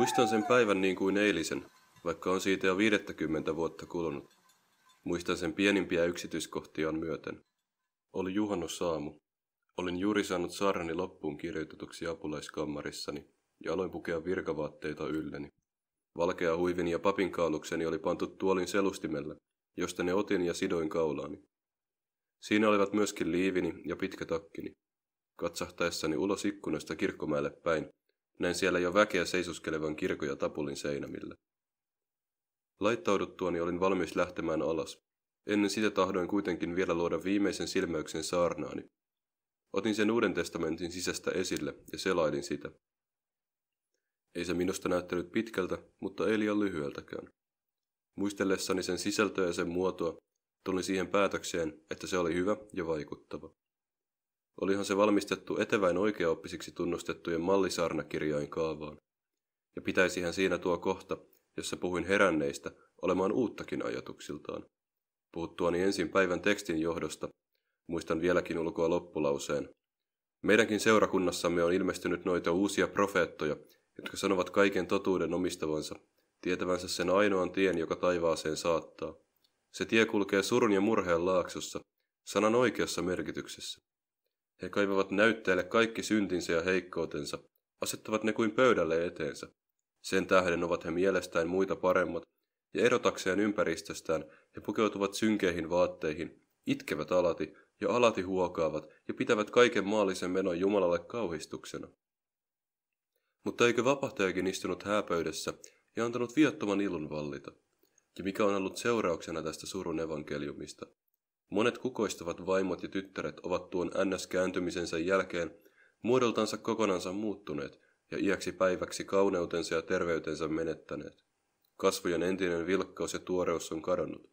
Muistan sen päivän niin kuin eilisen, vaikka on siitä jo 50 vuotta kulunut. Muistan sen pienimpiä yksityiskohtiaan myöten. Oli saamu. Olin juuri saanut saarani loppuun kirjoitetuksi apulaiskammarissani ja aloin pukea virkavaatteita ylleni. Valkea huivini ja papinkaalukseni oli pantu tuolin selustimelle, josta ne otin ja sidoin kaulaani. Siinä olivat myöskin liivini ja pitkä takkini. Katsahtaessani ulos ikkunasta kirkkomäelle päin, näin siellä jo väkeä seisoskelevan kirkoja tapulin seinämillä. Laittauduttuani olin valmis lähtemään alas. Ennen sitä tahdoin kuitenkin vielä luoda viimeisen silmäyksen saarnaani. Otin sen Uuden testamentin sisästä esille ja selailin sitä. Ei se minusta näyttänyt pitkältä, mutta ei liian lyhyeltäkään. Muistellessani sen sisältöä ja sen muotoa, tulin siihen päätökseen, että se oli hyvä ja vaikuttava. Olihan se valmistettu eteväin oikeaoppisiksi tunnustettujen mallisaarnakirjain kaavaan. Ja pitäisihän siinä tuo kohta, jossa puhuin heränneistä, olemaan uuttakin ajatuksiltaan. Puhuttuani ensin päivän tekstin johdosta, muistan vieläkin ulkoa loppulauseen. Meidänkin seurakunnassamme on ilmestynyt noita uusia profeettoja, jotka sanovat kaiken totuuden omistavansa, tietävänsä sen ainoan tien, joka taivaaseen saattaa. Se tie kulkee surun ja murheen laaksossa, sanan oikeassa merkityksessä. He kaivavat näytteelle kaikki syntinsä ja heikkoutensa, asettavat ne kuin pöydälle eteensä. Sen tähden ovat he mielestään muita paremmat, ja erotakseen ympäristöstään he pukeutuvat synkeihin vaatteihin, itkevät alati ja alati huokaavat ja pitävät kaiken maallisen menon Jumalalle kauhistuksena. Mutta eikö vapahtajakin istunut hääpöydässä ja antanut viattoman ilon vallita? Ja mikä on ollut seurauksena tästä surun evankeliumista? Monet kukoistavat vaimot ja tyttäret ovat tuon NS-kääntymisensä jälkeen muodoltansa kokonansa muuttuneet ja iäksi päiväksi kauneutensa ja terveytensä menettäneet. Kasvojen entinen vilkkaus ja tuoreus on kadonnut.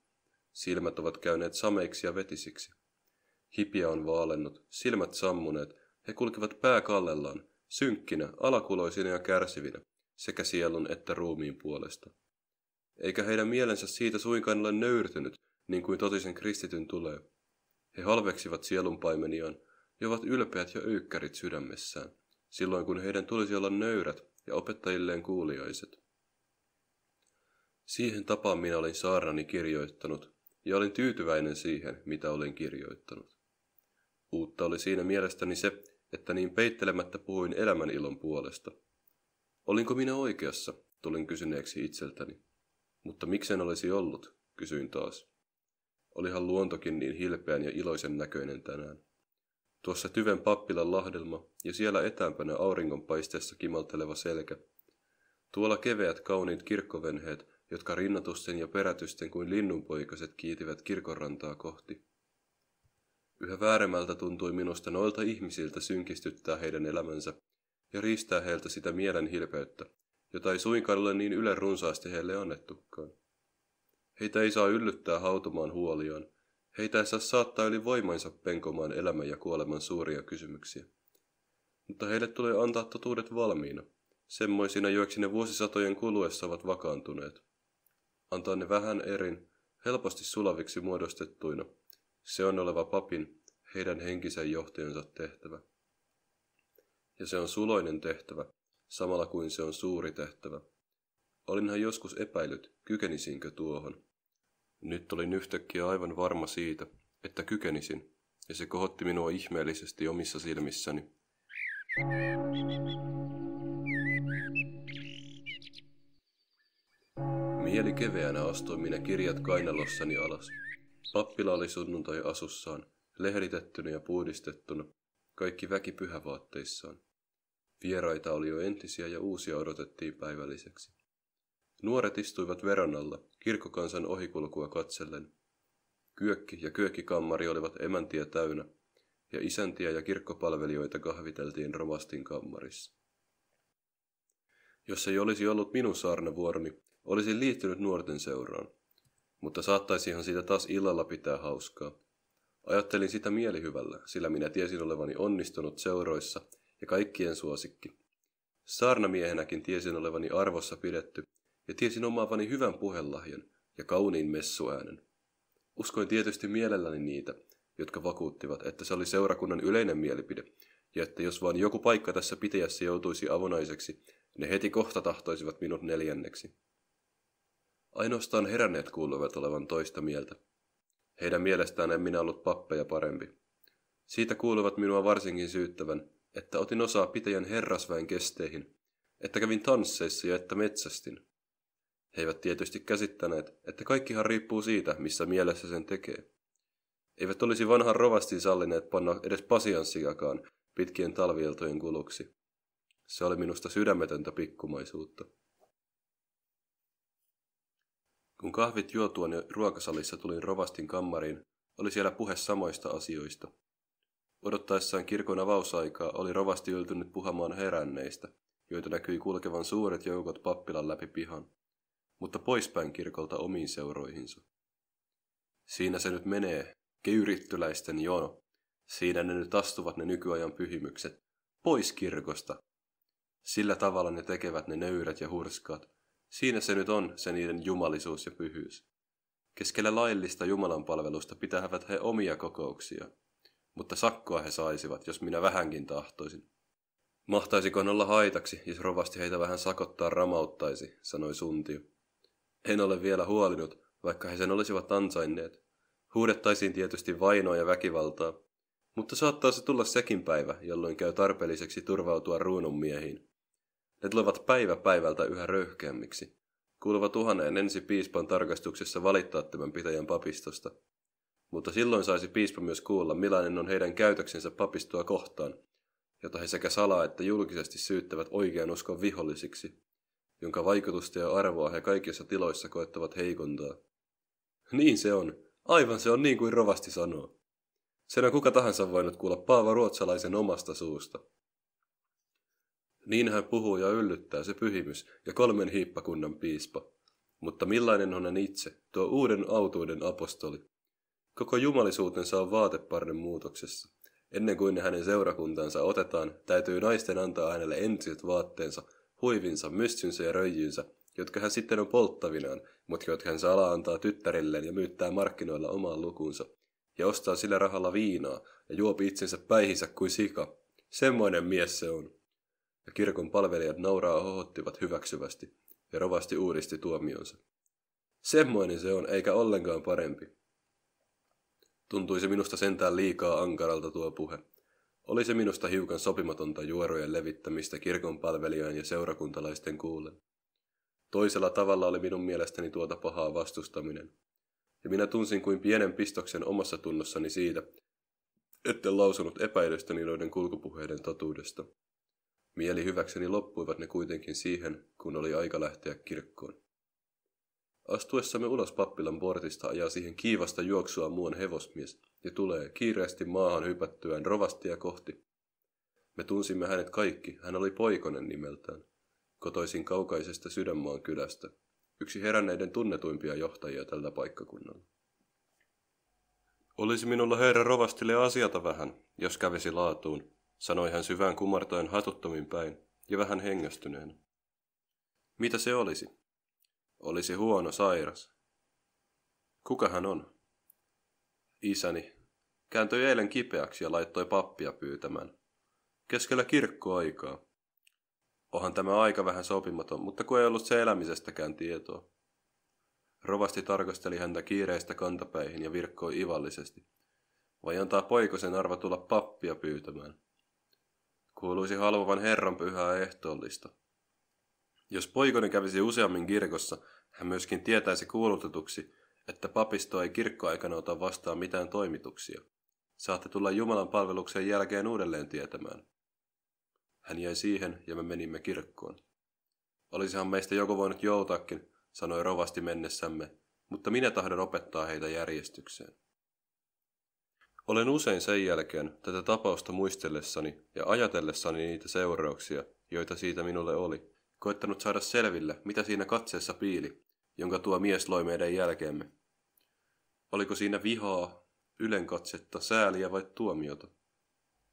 Silmät ovat käyneet sameiksi ja vetisiksi. Hipiä on vaalennut, silmät sammuneet, he kulkevat pääkallellaan. synkkinä, alakuloisina ja kärsivinä, sekä sielun että ruumiin puolesta. Eikä heidän mielensä siitä suinkaan ole nöyrtynyt, niin kuin totisen kristityn tulee. He halveksivat sielunpaimeniaan ja ovat ylpeät ja öykkärit sydämessään, silloin kun heidän tulisi olla nöyrät ja opettajilleen kuuliaiset. Siihen tapaan minä olin saarnani kirjoittanut, ja olin tyytyväinen siihen, mitä olin kirjoittanut. Uutta oli siinä mielestäni se, että niin peittelemättä puhuin elämän ilon puolesta. Olinko minä oikeassa, tulin kysyneeksi itseltäni. Mutta miksen olisi ollut, kysyin taas. Olihan luontokin niin hilpeän ja iloisen näköinen tänään. Tuossa tyven pappilan lahdelma ja siellä etäämpänä auringonpaisteessa kimalteleva selkä. Tuolla keveät kauniit kirkkovenheet, jotka rinnatusten ja perätysten kuin linnunpoikaset kiitivät kirkonrantaa kohti. Yhä vääremmältä tuntui minusta noilta ihmisiltä synkistyttää heidän elämänsä ja riistää heiltä sitä mielen hilpeyttä, jota ei suinkaan ole niin ylen runsaasti heille annettukaan. Heitä ei saa yllyttää hautomaan huolioon. Heitä ei saa saattaa yli voimansa penkomaan elämän ja kuoleman suuria kysymyksiä. Mutta heille tulee antaa totuudet valmiina, semmoisina joiksi ne vuosisatojen kuluessa ovat vakaantuneet. Antaa ne vähän erin, helposti sulaviksi muodostettuina. Se on oleva papin, heidän henkisen johtajansa tehtävä. Ja se on suloinen tehtävä, samalla kuin se on suuri tehtävä. Olinhan joskus epäillyt, kykenisinkö tuohon. Nyt olin yhtäkkiä aivan varma siitä, että kykenisin, ja se kohotti minua ihmeellisesti omissa silmissäni. Mieli keveänä astuin minä kirjat kainalossani alas. Pappila oli sunnuntai asussaan, lehditettynä ja puhdistettuna, kaikki väki pyhävaatteissaan. Vieraita oli jo entisiä ja uusia odotettiin päivälliseksi. Nuoret istuivat verannalla, kirkkokansan ohikulkua katsellen. Kyökki ja kyökkikammari olivat emäntiä täynnä, ja isäntiä ja kirkkopalvelijoita kahviteltiin romastin kammarissa. Jos ei olisi ollut minun saarnavuoroni, olisin liittynyt nuorten seuraan. Mutta saattaisihan siitä taas illalla pitää hauskaa. Ajattelin sitä mielihyvällä, sillä minä tiesin olevani onnistunut seuroissa ja kaikkien suosikki. Saarnamiehenäkin tiesin olevani arvossa pidetty, ja tiesin omaavani hyvän puhelahjan ja kauniin messuäänen. Uskoin tietysti mielelläni niitä, jotka vakuuttivat, että se oli seurakunnan yleinen mielipide, ja että jos vain joku paikka tässä pitäjässä joutuisi avonaiseksi, ne heti kohta tahtoisivat minut neljänneksi. Ainoastaan heränneet kuuluvat olevan toista mieltä. Heidän mielestään en minä ollut pappeja parempi. Siitä kuuluvat minua varsinkin syyttävän, että otin osaa pitäjän herrasväen kesteihin, että kävin tansseissa ja että metsästin. He eivät tietysti käsittäneet, että kaikkihan riippuu siitä, missä mielessä sen tekee. Eivät olisi vanhan rovastin sallineet panna edes pasianssiakaan pitkien talvieltojen kuluksi. Se oli minusta sydämetöntä pikkumaisuutta. Kun kahvit juotuani ruokasalissa tulin rovastin kammariin, oli siellä puhe samoista asioista. Odottaessaan kirkon avausaikaa oli rovasti yltynyt puhamaan heränneistä, joita näkyi kulkevan suuret joukot pappilan läpi pihan mutta poispäin kirkolta omiin seuroihinsa. Siinä se nyt menee, keyrittyläisten jono. Siinä ne nyt astuvat ne nykyajan pyhimykset, pois kirkosta. Sillä tavalla ne tekevät ne nöyrät ja hurskat. Siinä se nyt on, se niiden jumalisuus ja pyhyys. Keskellä laillista Jumalan palvelusta pitävät he omia kokouksia, mutta sakkoa he saisivat, jos minä vähänkin tahtoisin. Mahtaisiko olla haitaksi, jos rovasti heitä vähän sakottaa ramauttaisi, sanoi Suntio. En ole vielä huolinut, vaikka he sen olisivat ansainneet. Huudettaisiin tietysti vainoa ja väkivaltaa, mutta saattaa se tulla sekin päivä, jolloin käy tarpeelliseksi turvautua ruunonmiehiin. Ne tulevat päivä päivältä yhä röyhkeämmiksi. Kuuluva tuhanneen ensi piispan tarkastuksessa valittaa tämän pitäjän papistosta. Mutta silloin saisi piispa myös kuulla, millainen on heidän käytöksensä papistoa kohtaan, jota he sekä salaa että julkisesti syyttävät oikean uskon vihollisiksi jonka vaikutusta ja arvoa he kaikissa tiloissa koettavat heikontaa. Niin se on. Aivan se on niin kuin rovasti sanoo. Sen on kuka tahansa voinut kuulla Paava Ruotsalaisen omasta suusta. Niin hän puhuu ja yllyttää se pyhimys ja kolmen hiippakunnan piispa. Mutta millainen on hän itse, tuo uuden autuuden apostoli? Koko jumalisuutensa on vaateparren muutoksessa. Ennen kuin hänen seurakuntansa otetaan, täytyy naisten antaa hänelle entiset vaatteensa – huivinsa, myssynsä ja röijynsä, jotka hän sitten on polttavinaan, mutta jotka hän saa antaa tyttärilleen ja myyttää markkinoilla omaan lukuunsa. Ja ostaa sillä rahalla viinaa ja juopi itsensä päihinsä kuin sika. Semmoinen mies se on. Ja kirkon palvelijat nauraa hohottivat hyväksyvästi, ja rovasti uudisti tuomionsa. Semmoinen se on, eikä ollenkaan parempi. Tuntuisi minusta sentään liikaa ankaralta tuo puhe. Oli se minusta hiukan sopimatonta juorojen levittämistä kirkon ja seurakuntalaisten kuulle. Toisella tavalla oli minun mielestäni tuota pahaa vastustaminen. Ja minä tunsin kuin pienen pistoksen omassa tunnossani siitä, etten lausunut epäilystäni noiden kulkupuheiden totuudesta. Mieli hyväkseni loppuivat ne kuitenkin siihen, kun oli aika lähteä kirkkoon. Astuessamme ulos pappilan portista ajaa siihen kiivasta juoksua muun hevosmies ja tulee kiireesti maahan hypättyään rovastia kohti. Me tunsimme hänet kaikki, hän oli Poikonen nimeltään, kotoisin kaukaisesta sydänmaan kylästä, yksi heränneiden tunnetuimpia johtajia tällä paikkakunnalla. Olisi minulla herra rovastille asiata vähän, jos kävisi laatuun, sanoi hän syvään kumartaen hatuttomin päin ja vähän hengästyneen. Mitä se olisi? olisi huono sairas. Kuka hän on? Isäni kääntyi eilen kipeäksi ja laittoi pappia pyytämään. Keskellä kirkkoaikaa. Onhan tämä aika vähän sopimaton, mutta kun ei ollut se elämisestäkään tietoa. Rovasti tarkasteli häntä kiireistä kantapäihin ja virkkoi ivallisesti. Vai antaa poikosen arva tulla pappia pyytämään? Kuuluisi haluavan Herran pyhää ehtoollista. Jos poikoni kävisi useammin kirkossa, hän myöskin tietäisi kuulutetuksi, että papisto ei kirkkoaikana ota vastaan mitään toimituksia. Saatte tulla Jumalan palveluksen jälkeen uudelleen tietämään. Hän jäi siihen ja me menimme kirkkoon. Olisihan meistä joku voinut joutakin, sanoi rovasti mennessämme, mutta minä tahdon opettaa heitä järjestykseen. Olen usein sen jälkeen tätä tapausta muistellessani ja ajatellessani niitä seurauksia, joita siitä minulle oli, koittanut saada selville, mitä siinä katseessa piili, jonka tuo mies loi meidän jälkeemme. Oliko siinä vihaa, ylenkatsetta, sääliä vai tuomiota?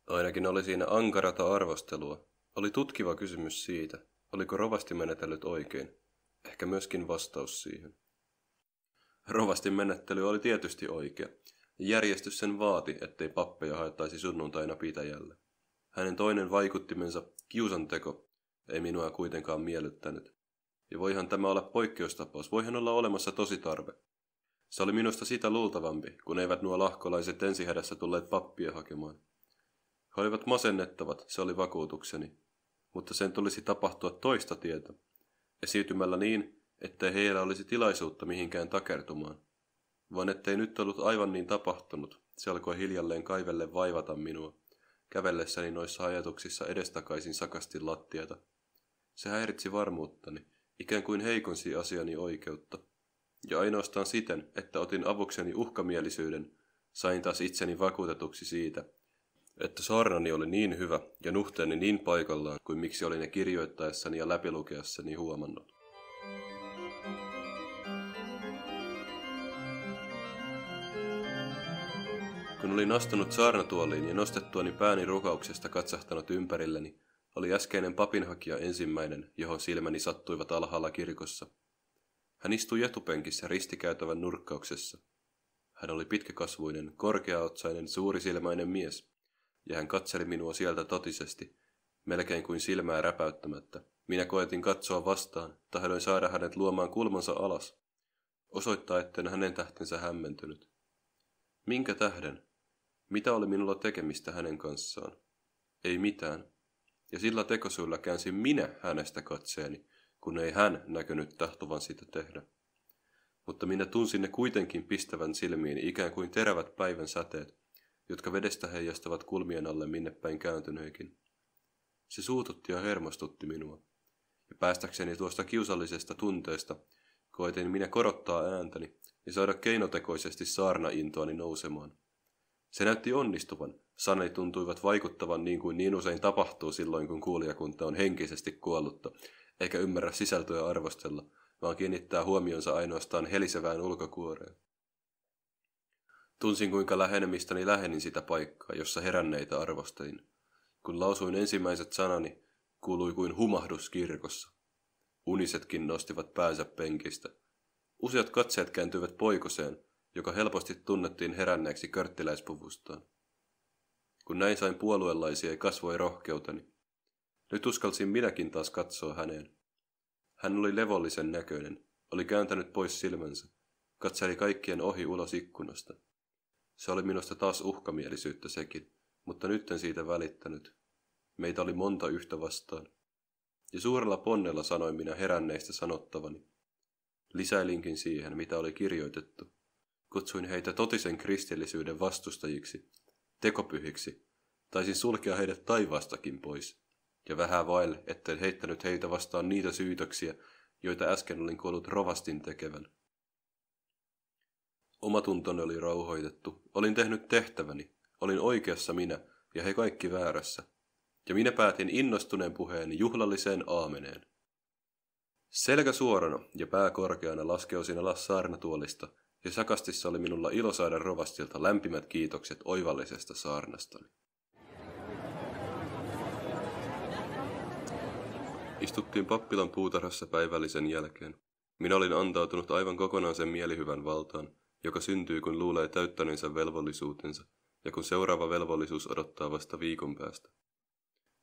Ainakin oli siinä ankarata arvostelua. Oli tutkiva kysymys siitä, oliko rovasti menetellyt oikein. Ehkä myöskin vastaus siihen. Rovasti menettely oli tietysti oikea. Järjestys sen vaati, ettei pappeja haettaisi sunnuntaina pitäjälle. Hänen toinen vaikuttimensa, kiusanteko, ei minua kuitenkaan miellyttänyt. Ja voihan tämä olla poikkeustapaus, voihan olla olemassa tosi tarve. Se oli minusta sitä luultavampi, kun eivät nuo lahkolaiset ensihädässä tulleet pappia hakemaan. He olivat masennettavat, se oli vakuutukseni. Mutta sen tulisi tapahtua toista tietä, esiintymällä niin, ettei heillä olisi tilaisuutta mihinkään takertumaan. Vaan ettei nyt ollut aivan niin tapahtunut, se alkoi hiljalleen kaivelle vaivata minua, kävellessäni noissa ajatuksissa edestakaisin sakasti lattiata. Se häiritsi varmuuttani, ikään kuin heikonsi asiani oikeutta. Ja ainoastaan siten, että otin avukseni uhkamielisyyden, sain taas itseni vakuutetuksi siitä, että saarnani oli niin hyvä ja nuhteeni niin paikallaan kuin miksi olin ne kirjoittaessani ja läpilukeessani huomannut. Kun olin astunut saarnatuoliin ja nostettuani pääni rukauksesta katsahtanut ympärilleni, oli äskeinen papinhakija ensimmäinen, johon silmäni sattuivat alhaalla kirkossa. Hän istui etupenkissä ristikäytävän nurkkauksessa. Hän oli pitkäkasvuinen, korkeaotsainen, suurisilmäinen mies, ja hän katseli minua sieltä totisesti, melkein kuin silmää räpäyttämättä. Minä koetin katsoa vastaan, tahdoin saada hänet luomaan kulmansa alas. Osoittaa, etten hänen tähtensä hämmentynyt. Minkä tähden? Mitä oli minulla tekemistä hänen kanssaan? Ei mitään, ja sillä tekosyyllä käänsin minä hänestä katseeni, kun ei hän näkynyt tahtovan sitä tehdä. Mutta minä tunsin ne kuitenkin pistävän silmiin ikään kuin terävät päivän säteet, jotka vedestä heijastavat kulmien alle minne päin kääntyneikin. Se suututti ja hermostutti minua. Ja päästäkseni tuosta kiusallisesta tunteesta, koetin minä korottaa ääntäni ja saada keinotekoisesti saarnaintoani nousemaan – se näytti onnistuvan. sanat tuntuivat vaikuttavan niin kuin niin usein tapahtuu silloin, kun kuulijakunta on henkisesti kuollutta, eikä ymmärrä sisältöä arvostella, vaan kiinnittää huomionsa ainoastaan helisevään ulkokuoreen. Tunsin kuinka lähenemistäni lähenin sitä paikkaa, jossa heränneitä arvostelin. Kun lausuin ensimmäiset sanani, kuului kuin humahdus kirkossa. Unisetkin nostivat päänsä penkistä. Useat katseet kääntyivät poikoseen, joka helposti tunnettiin heränneeksi körttiläispuvustaan. Kun näin sain puoluelaisia ja kasvoi rohkeuteni. Nyt uskalsin minäkin taas katsoa häneen. Hän oli levollisen näköinen, oli kääntänyt pois silmänsä, katseli kaikkien ohi ulos ikkunasta. Se oli minusta taas uhkamielisyyttä sekin, mutta nyt en siitä välittänyt. Meitä oli monta yhtä vastaan. Ja suurella ponnella sanoin minä heränneistä sanottavani. Lisäilinkin siihen, mitä oli kirjoitettu. Kutsuin heitä totisen kristillisyyden vastustajiksi, tekopyhiksi. Taisin sulkea heidät taivaastakin pois. Ja vähän vaille, etten heittänyt heitä vastaan niitä syytöksiä, joita äsken olin kuollut rovastin tekevän. Omatuntoni oli rauhoitettu. Olin tehnyt tehtäväni. Olin oikeassa minä, ja he kaikki väärässä. Ja minä päätin innostuneen puheeni juhlalliseen aameneen. Selkä suorana ja pää korkeana laskeusin alas saarnatuolista ja sakastissa oli minulla ilo saada rovastilta lämpimät kiitokset oivallisesta saarnastani. Istuttiin pappilan puutarhassa päivällisen jälkeen. Minä olin antautunut aivan kokonaan sen mielihyvän valtaan, joka syntyy kun luulee täyttäneensä velvollisuutensa ja kun seuraava velvollisuus odottaa vasta viikon päästä.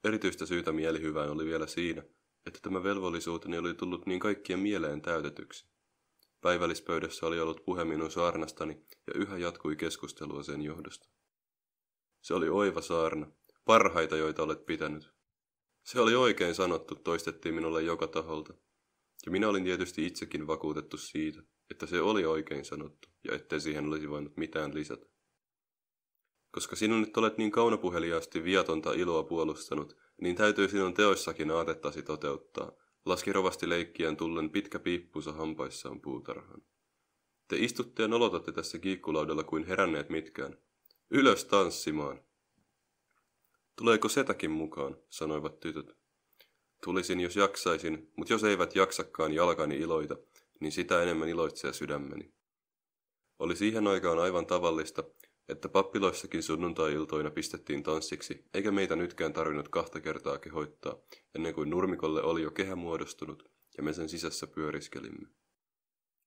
Erityistä syytä mielihyvään oli vielä siinä, että tämä velvollisuuteni oli tullut niin kaikkien mieleen täytetyksi. Päivällispöydässä oli ollut puhe minun saarnastani ja yhä jatkui keskustelua sen johdosta. Se oli oiva saarna, parhaita joita olet pitänyt. Se oli oikein sanottu, toistettiin minulle joka taholta. Ja minä olin tietysti itsekin vakuutettu siitä, että se oli oikein sanottu ja ettei siihen olisi voinut mitään lisätä. Koska sinun nyt olet niin kaunopuheliaasti viatonta iloa puolustanut, niin täytyy sinun teoissakin aatettasi toteuttaa, Laski rovasti leikkiään tullen pitkä piippunsa hampaissaan puutarhaan. Te istutte ja nolotatte tässä kiikkulaudalla kuin heränneet mitkään. Ylös tanssimaan! Tuleeko setäkin mukaan, sanoivat tytöt. Tulisin, jos jaksaisin, mutta jos eivät jaksakaan jalkani iloita, niin sitä enemmän iloitsee sydämeni. Oli siihen aikaan aivan tavallista, että pappiloissakin sunnuntai-iltoina pistettiin tanssiksi, eikä meitä nytkään tarvinnut kahta kertaa kehoittaa, ennen kuin nurmikolle oli jo kehä muodostunut ja me sen sisässä pyöriskelimme.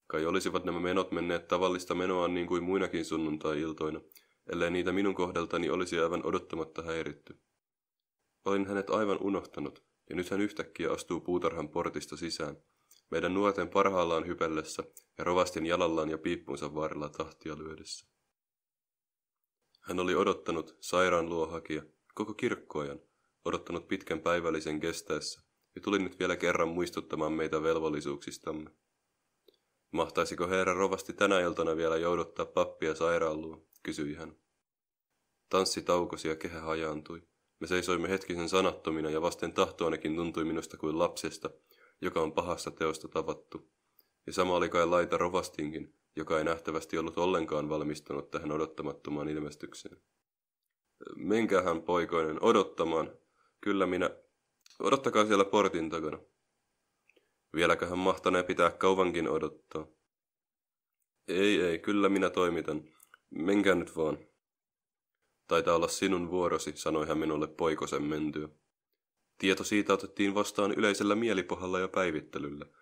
Kai olisivat nämä menot menneet tavallista menoaan niin kuin muinakin sunnuntai-iltoina, ellei niitä minun kohdaltani olisi aivan odottamatta häiritty. Olin hänet aivan unohtanut, ja nyt hän yhtäkkiä astuu puutarhan portista sisään, meidän nuorten parhaallaan hypellessä ja rovastin jalallaan ja piippunsa varrella tahtia lyödessä. Hän oli odottanut sairaan luohakia koko kirkkoajan, odottanut pitkän päivällisen kestäessä ja tuli nyt vielä kerran muistuttamaan meitä velvollisuuksistamme. Mahtaisiko herra rovasti tänä iltana vielä jouduttaa pappia sairaan luo, kysyi hän. Tanssi taukosi ja kehä hajaantui. Me seisoimme hetkisen sanattomina ja vasten tahtoanekin tuntui minusta kuin lapsesta, joka on pahasta teosta tavattu. Ja sama oli kai laita rovastinkin, joka ei nähtävästi ollut ollenkaan valmistunut tähän odottamattomaan ilmestykseen. Menkähän poikoinen odottamaan, kyllä minä... Odottakaa siellä portin takana. Vieläköhän mahtanee pitää kauankin odottaa. Ei, ei, kyllä minä toimitan. Menkää nyt vaan. Taitaa olla sinun vuorosi, sanoi hän minulle poikosen mentyä. Tieto siitä otettiin vastaan yleisellä mielipohalla ja päivittelyllä –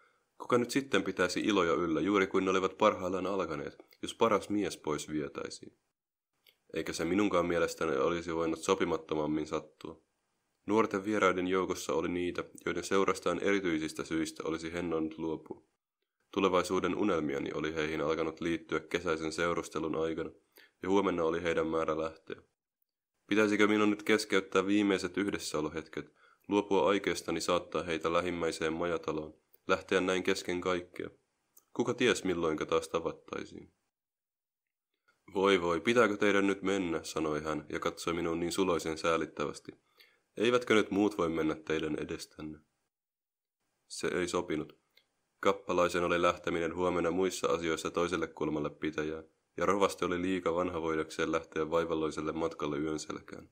Kuka nyt sitten pitäisi iloja yllä juuri kuin ne olivat parhaillaan alkaneet, jos paras mies pois vietäisiin? Eikä se minunkaan mielestäni olisi voinut sopimattomammin sattua. Nuorten vieraiden joukossa oli niitä, joiden seurastaan erityisistä syistä olisi hennonut luopua. Tulevaisuuden unelmiani oli heihin alkanut liittyä kesäisen seurustelun aikana, ja huomenna oli heidän määrä lähteä. Pitäisikö minun nyt keskeyttää viimeiset yhdessäolohetket, luopua aikeestani saattaa heitä lähimmäiseen majataloon, lähteä näin kesken kaikkea. Kuka ties milloinka taas tavattaisiin. Voi voi, pitääkö teidän nyt mennä, sanoi hän ja katsoi minun niin suloisen säälittävästi. Eivätkö nyt muut voi mennä teidän edestänne? Se ei sopinut. Kappalaisen oli lähteminen huomenna muissa asioissa toiselle kulmalle pitäjää, ja rovasti oli liika vanha voidakseen lähteä vaivalloiselle matkalle yön selkään.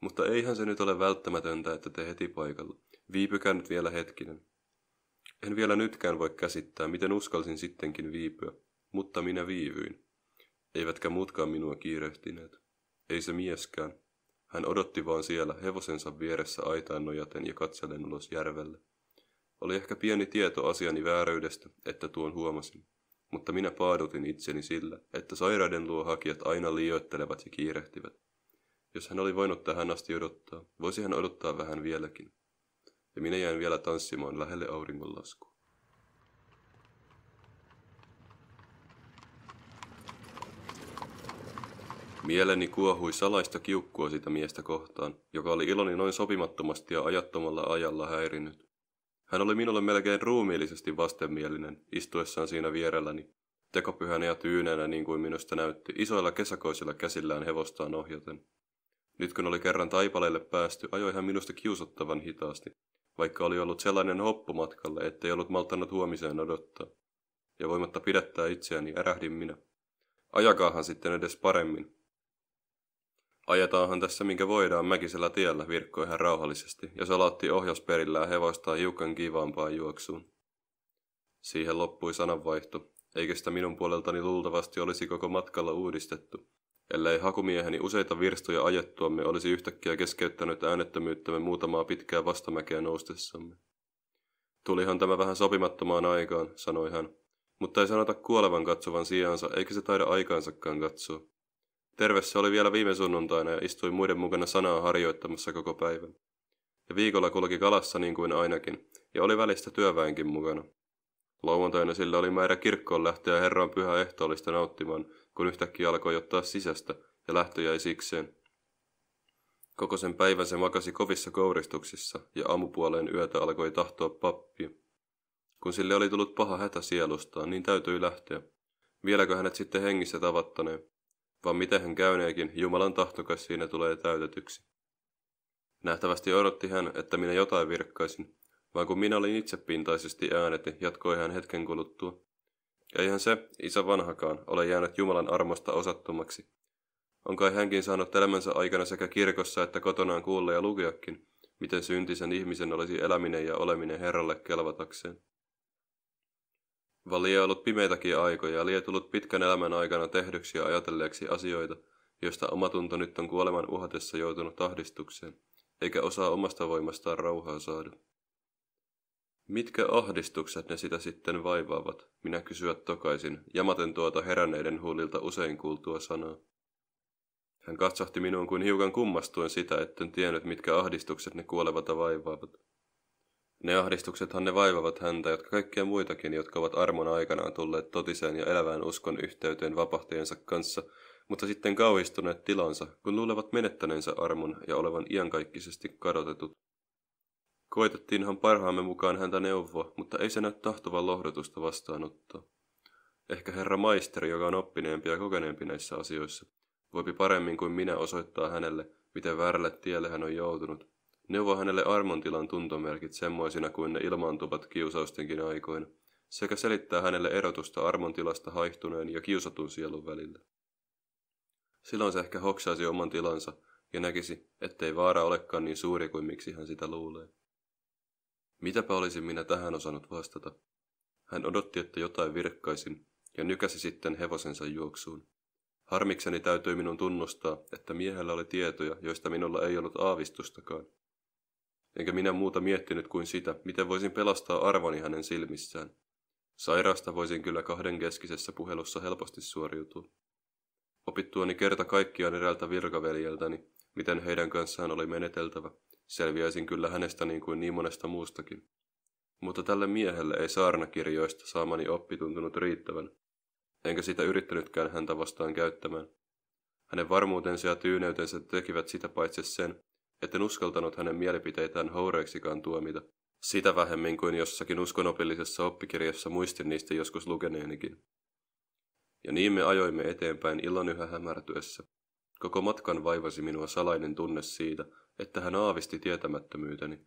Mutta eihän se nyt ole välttämätöntä, että te heti paikalla. Viipykää nyt vielä hetkinen. En vielä nytkään voi käsittää, miten uskalsin sittenkin viipyä, mutta minä viivyin. Eivätkä muutkaan minua kiirehtineet. Ei se mieskään. Hän odotti vaan siellä hevosensa vieressä aitaan nojaten ja katsellen ulos järvelle. Oli ehkä pieni tieto asiani vääryydestä, että tuon huomasin, mutta minä paadutin itseni sillä, että sairaiden luo hakijat aina liioittelevat ja kiirehtivät. Jos hän oli voinut tähän asti odottaa, voisi hän odottaa vähän vieläkin ja minä jäin vielä tanssimaan lähelle auringonlaskua. Mieleni kuohui salaista kiukkua sitä miestä kohtaan, joka oli iloni noin sopimattomasti ja ajattomalla ajalla häirinnyt. Hän oli minulle melkein ruumiillisesti vastenmielinen, istuessaan siinä vierelläni, tekopyhänä ja tyynenä niin kuin minusta näytti, isoilla kesäkoisilla käsillään hevostaan ohjaten. Nyt kun oli kerran taipaleelle päästy, ajoi hän minusta kiusottavan hitaasti, vaikka oli ollut sellainen hoppumatkalle, ettei ollut maltanut huomiseen odottaa. Ja voimatta pidättää itseäni, ärähdin minä. Ajakaahan sitten edes paremmin. Ajetaanhan tässä minkä voidaan mäkisellä tiellä, virkkoi hän rauhallisesti, ja salatti ohjausperillään hevostaa hiukan kivaampaan juoksuun. Siihen loppui sananvaihto, eikä sitä minun puoleltani luultavasti olisi koko matkalla uudistettu, ellei hakumieheni useita virstoja ajettuamme olisi yhtäkkiä keskeyttänyt äänettömyyttämme muutamaa pitkää vastamäkeä noustessamme. Tulihan tämä vähän sopimattomaan aikaan, sanoi hän, mutta ei sanota kuolevan katsovan sijaansa, eikä se taida aikaansakaan katsoa. Terve se oli vielä viime sunnuntaina ja istui muiden mukana sanaa harjoittamassa koko päivän. Ja viikolla kulki kalassa niin kuin ainakin, ja oli välistä työväenkin mukana. Lauantaina sillä oli määrä kirkkoon lähteä Herran pyhä ehtoollista nauttimaan, kun yhtäkkiä alkoi ottaa sisästä ja lähtö jäi sikseen. Koko sen päivän se makasi kovissa kouristuksissa ja aamupuoleen yötä alkoi tahtoa pappia. Kun sille oli tullut paha hätä sielustaan, niin täytyi lähteä. Vieläkö hänet sitten hengissä tavattaneen? Vaan miten hän käyneekin, Jumalan tahtokas siinä tulee täytetyksi. Nähtävästi odotti hän, että minä jotain virkkaisin, vaan kun minä olin itsepintaisesti ääneti, jatkoi hän hetken kuluttua. Eihän se, isä vanhakaan, ole jäänyt Jumalan armosta osattomaksi. On kai hänkin saanut elämänsä aikana sekä kirkossa että kotonaan kuulla ja lukeakin, miten syntisen ihmisen olisi eläminen ja oleminen Herralle kelvatakseen. Valia ollut pimeitäkin aikoja ja lie tullut pitkän elämän aikana tehdyksi ja ajatelleeksi asioita, joista omatunto nyt on kuoleman uhatessa joutunut tahdistukseen, eikä osaa omasta voimastaan rauhaa saada. Mitkä ahdistukset ne sitä sitten vaivaavat, minä kysyä tokaisin, jamaten tuota heränneiden huulilta usein kuultua sanaa. Hän katsahti minuun kuin hiukan kummastuen sitä, etten tiennyt, mitkä ahdistukset ne kuolevata vaivaavat. Ne ahdistuksethan ne vaivavat häntä, jotka kaikkia muitakin, jotka ovat armon aikanaan tulleet totiseen ja elävään uskon yhteyteen vapahtajansa kanssa, mutta sitten kauhistuneet tilansa, kun luulevat menettäneensä armon ja olevan iankaikkisesti kadotetut. Koitettiinhan parhaamme mukaan häntä neuvoa, mutta ei se näy tahtovan lohdutusta vastaanottoa. Ehkä herra maisteri, joka on oppineempi ja kokeneempi näissä asioissa, voipi paremmin kuin minä osoittaa hänelle, miten väärälle tielle hän on joutunut. Neuvo hänelle armontilan tuntomerkit semmoisina kuin ne ilmaantuvat kiusaustenkin aikoina, sekä selittää hänelle erotusta armontilasta haihtuneen ja kiusatun sielun välillä. Silloin se ehkä hoksaisi oman tilansa ja näkisi, ettei vaara olekaan niin suuri kuin miksi hän sitä luulee. Mitäpä olisin minä tähän osannut vastata? Hän odotti, että jotain virkkaisin, ja nykäsi sitten hevosensa juoksuun. Harmikseni täytyi minun tunnustaa, että miehellä oli tietoja, joista minulla ei ollut aavistustakaan. Enkä minä muuta miettinyt kuin sitä, miten voisin pelastaa arvoni hänen silmissään. Sairaasta voisin kyllä kahdenkeskisessä puhelussa helposti suoriutua. Opittuani kerta kaikkiaan eräältä virkaveljeltäni, miten heidän kanssaan oli meneteltävä, Selviäisin kyllä hänestä niin kuin niin monesta muustakin. Mutta tälle miehelle ei saarnakirjoista saamani oppi tuntunut riittävän, enkä sitä yrittänytkään häntä vastaan käyttämään. Hänen varmuutensa ja tyyneytensä tekivät sitä paitsi sen, etten uskaltanut hänen mielipiteitään houreiksikaan tuomita, sitä vähemmin kuin jossakin uskonopillisessa oppikirjassa muistin niistä joskus lukeneenikin. Ja niin me ajoimme eteenpäin illan yhä hämärtyessä. Koko matkan vaivasi minua salainen tunne siitä, että hän aavisti tietämättömyyteni,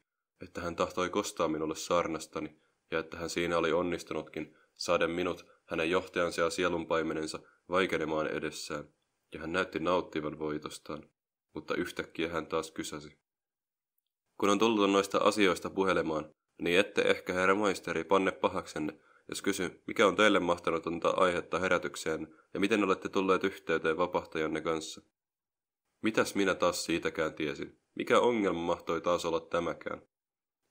että hän tahtoi kostaa minulle saarnastani ja että hän siinä oli onnistunutkin, saaden minut, hänen johtajansa ja sielunpaimenensa vaikenemaan edessään, ja hän näytti nauttivan voitostaan, mutta yhtäkkiä hän taas kysäsi. Kun on tullut noista asioista puhelemaan, niin ette ehkä, herra maisteri, panne pahaksenne, jos kysy, mikä on teille mahtanut antaa aihetta herätykseen ja miten olette tulleet yhteyteen vapahtajanne kanssa. Mitäs minä taas siitäkään tiesin? Mikä ongelma mahtoi taas olla tämäkään?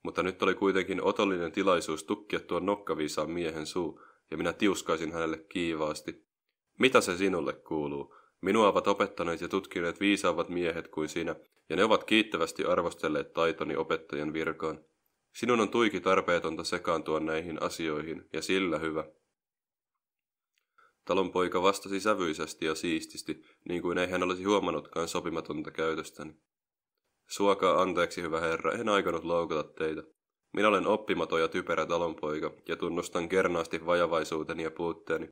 Mutta nyt oli kuitenkin otollinen tilaisuus tukkia tuon nokkaviisaan miehen suu, ja minä tiuskaisin hänelle kiivaasti. Mitä se sinulle kuuluu? Minua ovat opettaneet ja tutkineet viisaavat miehet kuin sinä, ja ne ovat kiittävästi arvostelleet taitoni opettajan virkaan. Sinun on tuiki tarpeetonta sekaantua näihin asioihin, ja sillä hyvä. Talonpoika vastasi sävyisesti ja siististi, niin kuin ei hän olisi huomannutkaan sopimatonta käytöstäni. Suokaa anteeksi, hyvä herra, en aikonut loukata teitä. Minä olen oppimaton ja typerä talonpoika, ja tunnustan kernaasti vajavaisuuteni ja puutteeni.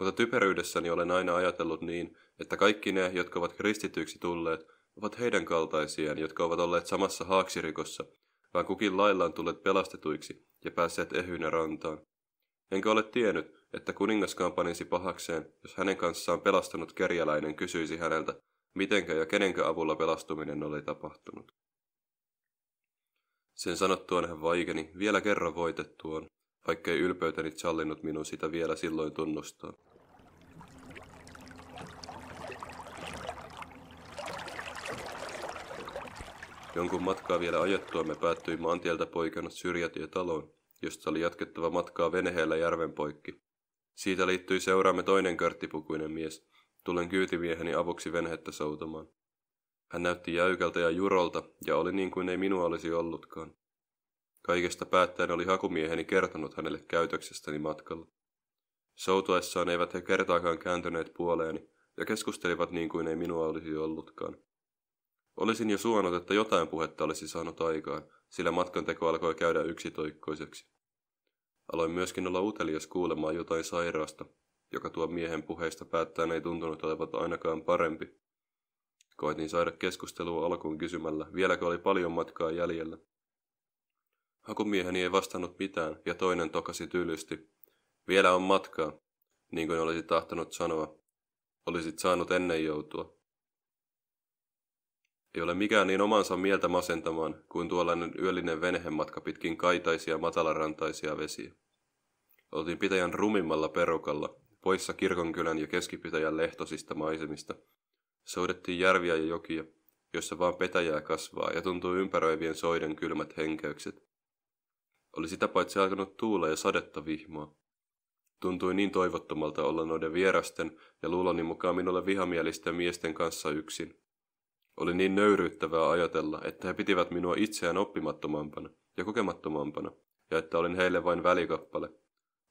Mutta typeryydessäni olen aina ajatellut niin, että kaikki ne, jotka ovat kristityksi tulleet, ovat heidän kaltaisiaan, jotka ovat olleet samassa haaksirikossa, vaan kukin laillaan tulleet pelastetuiksi ja päässeet ehyinä rantaan. Enkä ole tiennyt, että kuningaskaan panisi pahakseen, jos hänen kanssaan pelastanut kerjäläinen kysyisi häneltä, mitenkä ja kenenkö avulla pelastuminen oli tapahtunut. Sen sanottuaan hän vaikeni vielä kerran voitettuaan, vaikkei ylpeyteni sallinut minun sitä vielä silloin tunnustaa. Jonkun matkaa vielä ajettua me päättyi maantieltä poikennut syrjätietaloon, josta oli jatkettava matkaa veneheellä järven poikki. Siitä liittyi seuraamme toinen körttipukuinen mies, Tulen kyytimieheni avuksi venhettä soutamaan. Hän näytti jäykältä ja jurolta ja oli niin kuin ei minua olisi ollutkaan. Kaikesta päättäen oli hakumieheni kertonut hänelle käytöksestäni matkalla. Soutuessaan eivät he kertaakaan kääntyneet puoleeni ja keskustelivat niin kuin ei minua olisi ollutkaan. Olisin jo suonut, että jotain puhetta olisi saanut aikaan, sillä teko alkoi käydä yksitoikkoiseksi. Aloin myöskin olla utelias kuulemaan jotain sairaasta, joka tuo miehen puheista päättäen ei tuntunut olevat ainakaan parempi. Koitin saada keskustelua alkuun kysymällä, vieläkö oli paljon matkaa jäljellä. Hakumieheni ei vastannut mitään, ja toinen tokasi tylysti. Vielä on matkaa, niin kuin olisi tahtonut sanoa. Olisit saanut ennen joutua. Ei ole mikään niin omansa mieltä masentamaan kuin tuollainen yöllinen venhematka pitkin kaitaisia matalarantaisia vesiä. Oltiin pitäjän rumimmalla perukalla, poissa kirkonkylän ja keskipitäjän lehtosista maisemista. Soudettiin järviä ja jokia, jossa vaan petäjää kasvaa ja tuntuu ympäröivien soiden kylmät henkeykset. Oli sitä paitsi alkanut tuula ja sadetta vihmaa. Tuntui niin toivottomalta olla noiden vierasten ja luuloni mukaan minulle vihamielisten miesten kanssa yksin. Oli niin nöyryyttävää ajatella, että he pitivät minua itseään oppimattomampana ja kokemattomampana, ja että olin heille vain välikappale.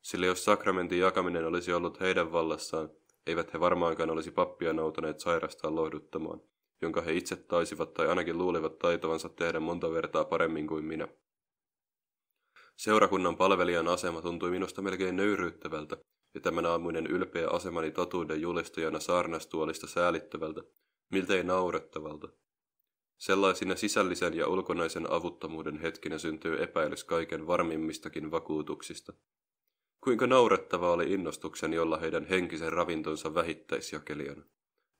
Sillä jos sakramentin jakaminen olisi ollut heidän vallassaan, eivät he varmaankaan olisi pappia noutaneet sairastaan lohduttamaan, jonka he itse taisivat tai ainakin luulivat taitavansa tehdä monta vertaa paremmin kuin minä. Seurakunnan palvelijan asema tuntui minusta melkein nöyryyttävältä, ja tämän aamuinen ylpeä asemani totuuden julistajana saarnastuolista säälittävältä, miltei naurettavalta. Sellaisina sisällisen ja ulkonaisen avuttomuuden hetkinä syntyy epäilys kaiken varmimmistakin vakuutuksista, Kuinka naurettava oli innostuksen, jolla heidän henkisen ravintonsa vähittäisjakelijana.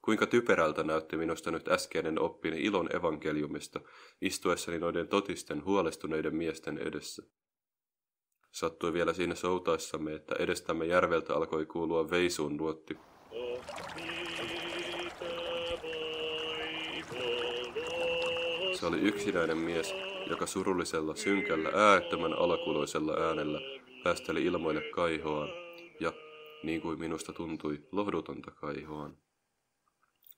Kuinka typerältä näytti minusta nyt äskeinen oppini ilon evankeliumista istuessani noiden totisten huolestuneiden miesten edessä. Sattui vielä siinä soutaessamme, että edestämme järveltä alkoi kuulua veisuun luotti. Se oli yksinäinen mies, joka surullisella, synkällä, äärettömän alakuloisella äänellä päästeli ilmoille kaihoaan ja, niin kuin minusta tuntui, lohdutonta kaihoaan.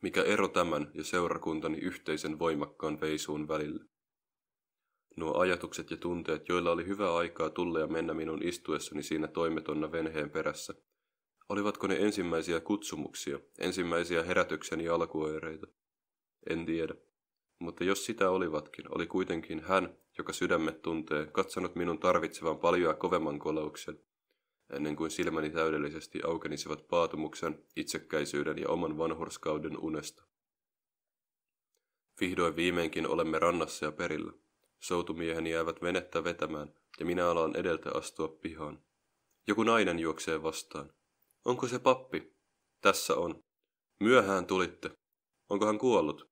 Mikä ero tämän ja seurakuntani yhteisen voimakkaan veisuun välillä? Nuo ajatukset ja tunteet, joilla oli hyvä aikaa tulla ja mennä minun istuessani siinä toimetonna venheen perässä, olivatko ne ensimmäisiä kutsumuksia, ensimmäisiä herätykseni alkuoireita? En tiedä. Mutta jos sitä olivatkin, oli kuitenkin hän joka sydämme tuntee, katsonut minun tarvitsevan paljon kovemman kolauksen, ennen kuin silmäni täydellisesti aukenisivat paatumuksen, itsekkäisyyden ja oman vanhurskauden unesta. Vihdoin viimeinkin olemme rannassa ja perillä. Soutumieheni jäävät venettä vetämään, ja minä alan edeltä astua pihaan. Joku nainen juoksee vastaan. Onko se pappi? Tässä on. Myöhään tulitte. Onko hän kuollut?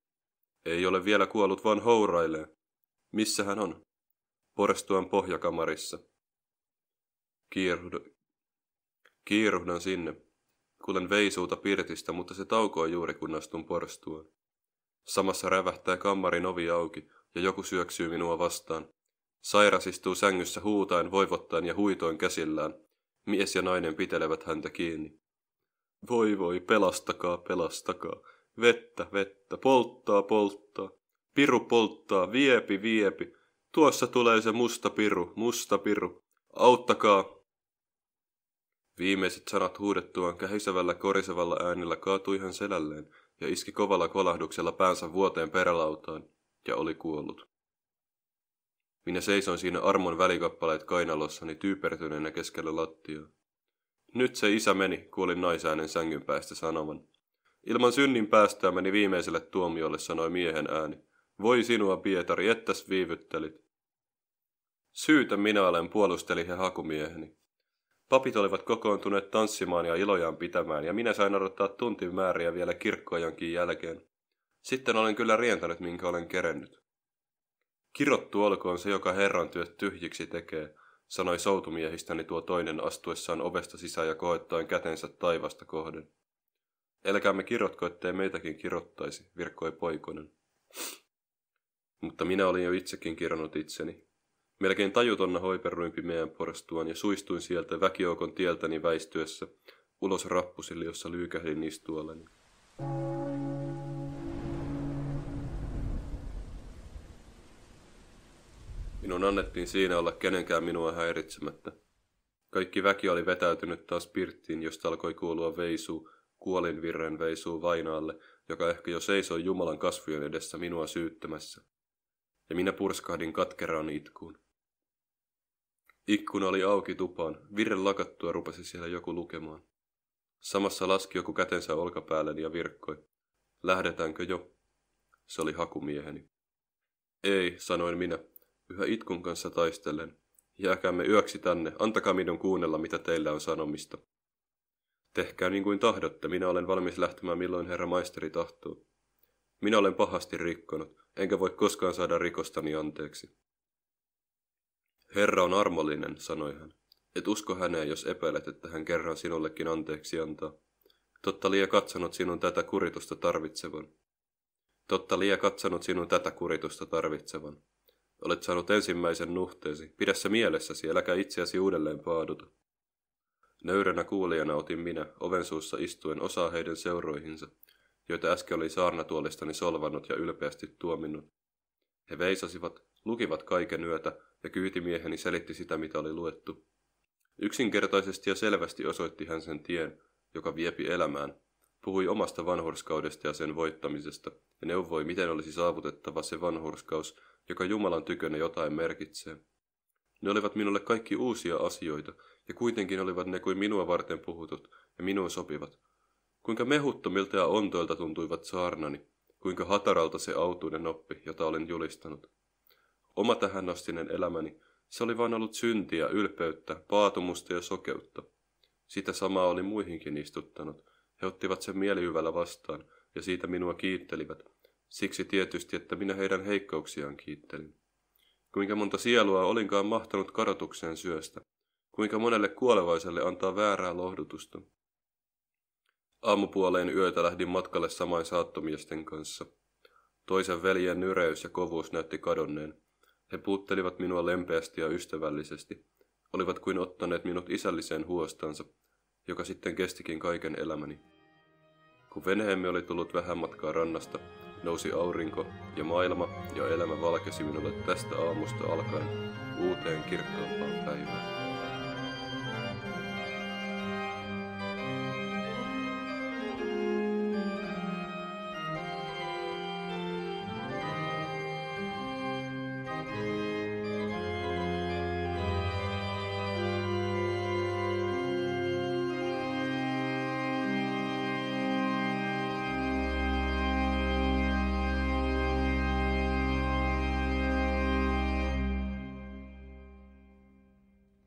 Ei ole vielä kuollut, vaan hourailee. Missä hän on? Porstuan pohjakamarissa. Kiiruhdu... Kiiruhdan sinne. kuten veisuuta pirtistä, mutta se taukoa juuri kun astun porstuaan. Samassa rävähtää kammarin ovi auki ja joku syöksyy minua vastaan. Sairas istuu sängyssä huutain, voivottaen ja huitoin käsillään. Mies ja nainen pitelevät häntä kiinni. Voi voi, pelastakaa, pelastakaa. Vettä, vettä, polttaa, polttaa. Piru polttaa, viepi, viepi. Tuossa tulee se musta piru, musta piru. Auttakaa! Viimeiset sanat huudettuaan kähisevällä korisevalla äänellä kaatui hän selälleen ja iski kovalla kolahduksella päänsä vuoteen perälautaan ja oli kuollut. Minä seisoin siinä armon välikappaleet kainalossani tyypertyneenä keskellä lattiaa. Nyt se isä meni, kuulin naisäänen sängyn päästä sanovan. Ilman synnin päästöä meni viimeiselle tuomiolle, sanoi miehen ääni. Voi sinua, Pietari, ettäs viivyttelit. Syytä minä olen, puolusteli he hakumieheni. Papit olivat kokoontuneet tanssimaan ja ilojaan pitämään, ja minä sain odottaa tuntimääriä määriä vielä kirkkoajankin jälkeen. Sitten olen kyllä rientänyt, minkä olen kerennyt. Kirottu olkoon se, joka Herran työt tyhjiksi tekee, sanoi soutumiehistäni tuo toinen astuessaan ovesta sisään ja koettaen kätensä taivasta kohden. Älkäämme kirotko, ettei meitäkin kirottaisi, virkkoi poikonen mutta minä olin jo itsekin kironnut itseni. Melkein tajutonna hoiperruin pimeän porastuaan ja suistuin sieltä väkijoukon tieltäni väistyessä ulos rappusille, jossa lyykähdin istuolleni. Minun annettiin siinä olla kenenkään minua häiritsemättä. Kaikki väki oli vetäytynyt taas pirttiin, josta alkoi kuulua veisu, kuolinvirren veisu vainaalle, joka ehkä jo seisoi Jumalan kasvojen edessä minua syyttämässä ja minä purskahdin katkeraan itkuun. Ikkuna oli auki tupaan, virren lakattua rupesi siellä joku lukemaan. Samassa laski joku kätensä olkapäälleni ja virkkoi. Lähdetäänkö jo? Se oli hakumieheni. Ei, sanoin minä, yhä itkun kanssa taistellen. Jääkäämme yöksi tänne, antakaa minun kuunnella, mitä teillä on sanomista. Tehkää niin kuin tahdotte, minä olen valmis lähtemään milloin herra maisteri tahtoo. Minä olen pahasti rikkonut, enkä voi koskaan saada rikostani anteeksi. Herra on armollinen, sanoi hän. Et usko häneen, jos epäilet, että hän kerran sinullekin anteeksi antaa. Totta liian katsonut sinun tätä kuritusta tarvitsevan. Totta liian katsonut sinun tätä kuritusta tarvitsevan. Olet saanut ensimmäisen nuhteesi. Pidä se mielessäsi, äläkä itseäsi uudelleen paaduta. Nöyränä kuulijana otin minä, ovensuussa istuen, osaa heidän seuroihinsa, joita äsken oli saarnatuolistani solvannut ja ylpeästi tuominnut. He veisasivat, lukivat kaiken yötä, ja kyytimieheni selitti sitä, mitä oli luettu. Yksinkertaisesti ja selvästi osoitti hän sen tien, joka viepi elämään, puhui omasta vanhurskaudesta ja sen voittamisesta, ja neuvoi, miten olisi saavutettava se vanhurskaus, joka Jumalan tykönä jotain merkitsee. Ne olivat minulle kaikki uusia asioita, ja kuitenkin olivat ne kuin minua varten puhutut ja minuun sopivat, Kuinka mehuttomilta ja ontoilta tuntuivat saarnani, kuinka hataralta se autuinen oppi, jota olin julistanut. Oma tähänastinen elämäni, se oli vain ollut syntiä, ylpeyttä, paatumusta ja sokeutta. Sitä samaa oli muihinkin istuttanut. He ottivat sen mielihyvällä vastaan ja siitä minua kiittelivät. Siksi tietysti, että minä heidän heikkouksiaan kiittelin. Kuinka monta sielua olinkaan mahtanut karotukseen syöstä. Kuinka monelle kuolevaiselle antaa väärää lohdutusta. Aamupuoleen yötä lähdin matkalle samain saattomiesten kanssa. Toisen veljen nyreys ja kovuus näytti kadonneen. He puuttelivat minua lempeästi ja ystävällisesti. Olivat kuin ottaneet minut isälliseen huostansa, joka sitten kestikin kaiken elämäni. Kun veneemme oli tullut vähän matkaa rannasta, nousi aurinko ja maailma ja elämä valkesi minulle tästä aamusta alkaen uuteen kirkkaampaan päivään.